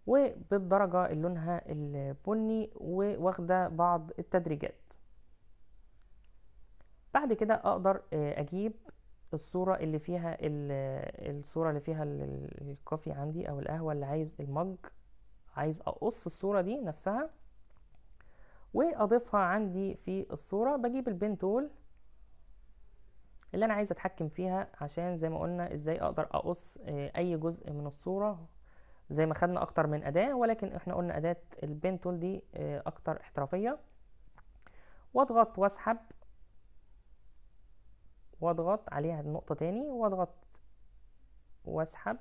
وبالدرجة اللي لونها البني وواخدة بعض التدريجات بعد كده اقدر آه، اجيب الصورة اللي فيها الصورة اللي فيها الكوفي عندي او القهوة اللي عايز المج عايز اقص الصورة دي نفسها واضيفها عندي في الصورة بجيب البين تول اللي انا عايز اتحكم فيها عشان زي ما قلنا ازاي اقدر اقص آه، اي جزء من الصورة زي ما خدنا اكتر من اداه ولكن احنا قلنا اداه البين تول دي آه، اكتر احترافيه واضغط واسحب واضغط عليها النقطه تاني واضغط واسحب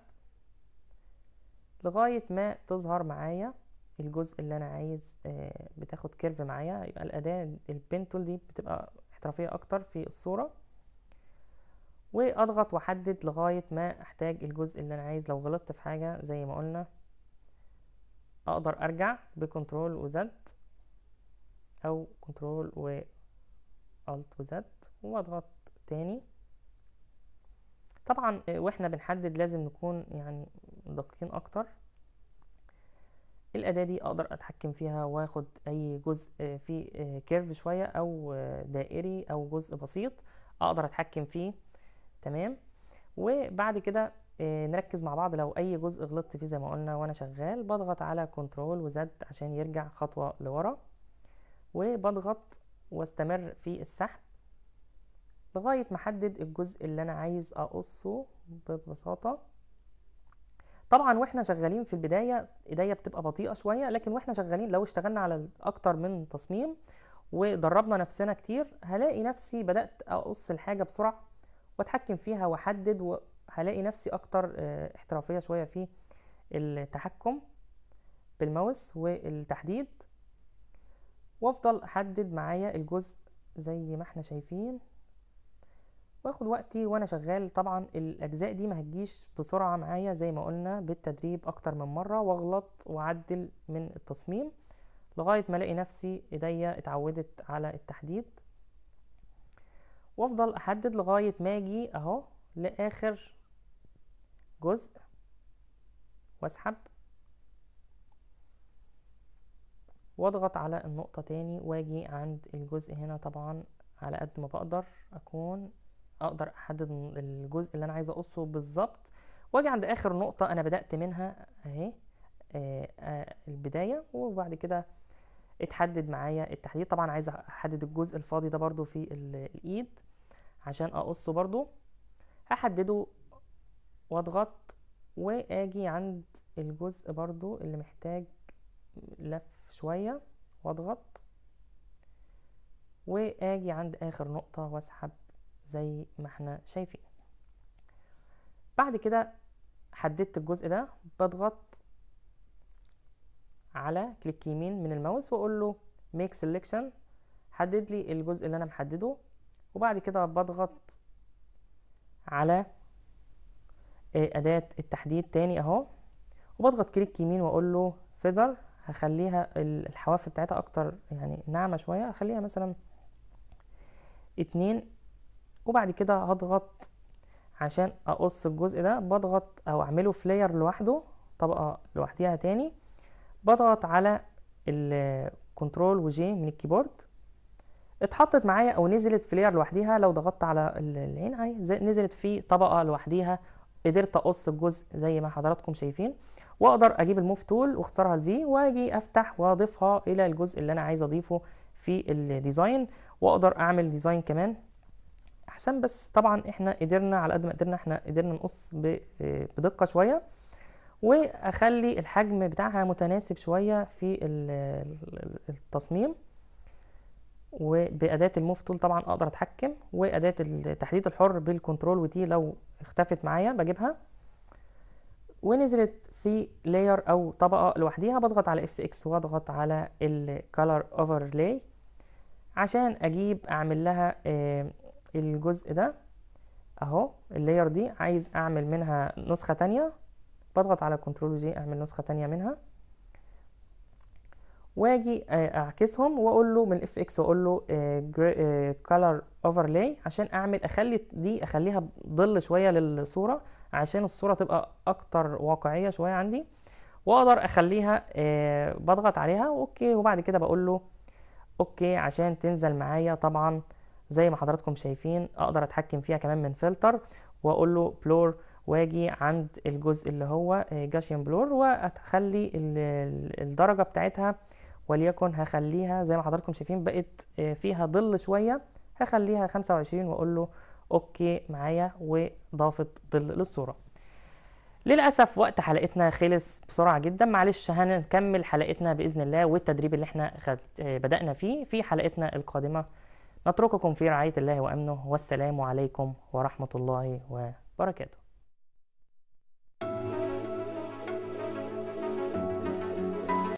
لغايه ما تظهر معايا الجزء اللي انا عايز آه، بتاخد كيرف معايا يبقى الاداه البين تول دي بتبقى احترافيه اكتر في الصوره واضغط واحدد لغاية ما احتاج الجزء اللي انا عايز لو غلطت في حاجة زي ما قلنا اقدر ارجع بكنترول وزد او كنترول و الت وزد واضغط تاني طبعا واحنا بنحدد لازم نكون يعني دقيقين اكتر الأداة دي أقدر أتحكم فيها وآخد أي جزء آه، في آه، كيرف شوية أو آه، دائري أو جزء بسيط أقدر أتحكم فيه تمام وبعد كده آه، نركز مع بعض لو اي جزء غلطت فيه زي ما قلنا وانا شغال بضغط على كنترول وزد عشان يرجع خطوة لورا وبضغط واستمر في السحب لغاية ما احدد الجزء اللي انا عايز اقصه ببساطة طبعا واحنا شغالين في البداية ايديا بتبقى بطيئة شوية لكن واحنا شغالين لو اشتغلنا على اكتر من تصميم ودربنا نفسنا كتير هلاقي نفسي بدأت اقص الحاجة بسرعة واتحكم فيها واحدد وهلاقي نفسي اكتر آه، احترافيه شويه في التحكم بالماوس والتحديد وافضل احدد معايا الجزء زي ما احنا شايفين واخد وقتي وانا شغال طبعا الاجزاء دي ما هتجيش بسرعه معايا زي ما قلنا بالتدريب اكتر من مره واغلط واعدل من التصميم لغايه ما الاقي نفسي ايديا اتعودت على التحديد وافضل احدد لغاية ما اجي اهو لاخر جزء واسحب واضغط على النقطة تاني واجي عند الجزء هنا طبعا على قد ما بقدر اكون اقدر احدد الجزء اللي انا عايز اقصه بالظبط واجي عند اخر نقطة انا بدأت منها اهي آه، آه، البداية وبعد كده اتحدد معايا التحديد طبعا عايز احدد الجزء الفاضي ده برضو في الايد عشان اقصه برضو هحدده واضغط واجي عند الجزء برضو اللي محتاج لف شوية واضغط واجي عند اخر نقطة واسحب زي ما احنا شايفين بعد كده حددت الجزء ده بضغط على كليك يمين من الماوس واقول له ميك سيلكشن حدد لي الجزء اللي انا محدده وبعد كده بضغط على آه، اداه التحديد تاني اهو وبضغط كليك يمين واقول له فيذر هخليها الحواف بتاعتها اكتر يعني ناعمه شويه اخليها مثلا اتنين وبعد كده هضغط عشان اقص الجزء ده بضغط او اعمله فلاير لوحده طبقه لوحديها تاني بضغط على الكنترول وجي من الكيبورد اتحطت معايا او نزلت في لير لوحديها لو ضغطت على العين اهي نزلت في طبقه لوحديها قدرت اقص الجزء زي ما حضراتكم شايفين واقدر اجيب الموف تول واختصارها الفي واجي افتح واضيفها الى الجزء اللي انا عايز اضيفه في الديزاين واقدر اعمل ديزاين كمان احسن بس طبعا احنا قدرنا على قد ما قدرنا احنا قدرنا نقص آه بدقه شويه واخلي الحجم بتاعها متناسب شويه في التصميم وباداه الموف تول طبعا اقدر اتحكم واداه التحديد الحر بالكنترول ودي لو اختفت معايا بجيبها ونزلت في لاير او طبقه لوحديها بضغط على اف اكس واضغط على الكالر اوفرلاي عشان اجيب اعمل لها آه، الجزء ده اهو اللاير دي عايز اعمل منها نسخه تانية بضغط على كنترول جي اعمل نسخه تانية منها واجي آه، اعكسهم واقول له من الاف اكس واقول له كلر آه، اوفرلاي آه، عشان اعمل اخلي دي اخليها ظل شويه للصوره عشان الصوره تبقى اكتر واقعيه شويه عندي واقدر اخليها بضغط عليها اوكي وبعد كده بقول له اوكي عشان تنزل معايا طبعا زي ما حضراتكم شايفين اقدر اتحكم فيها كمان من فلتر واقول له بلور واجي عند الجزء اللي هو جاشيان بلور واخلي الدرجه بتاعتها وليكن هخليها زي ما حضراتكم شايفين بقت آه، فيها ظل شويه هخليها 25 واقول له اوكي معايا وضافت ظل للصوره للاسف وقت حلقتنا خلص بسرعه جدا معلش هنكمل حلقتنا باذن الله والتدريب اللي احنا خد... آه، بدانا فيه في حلقتنا القادمه نترككم في رعايه الله وامنه والسلام عليكم ورحمه الله وبركاته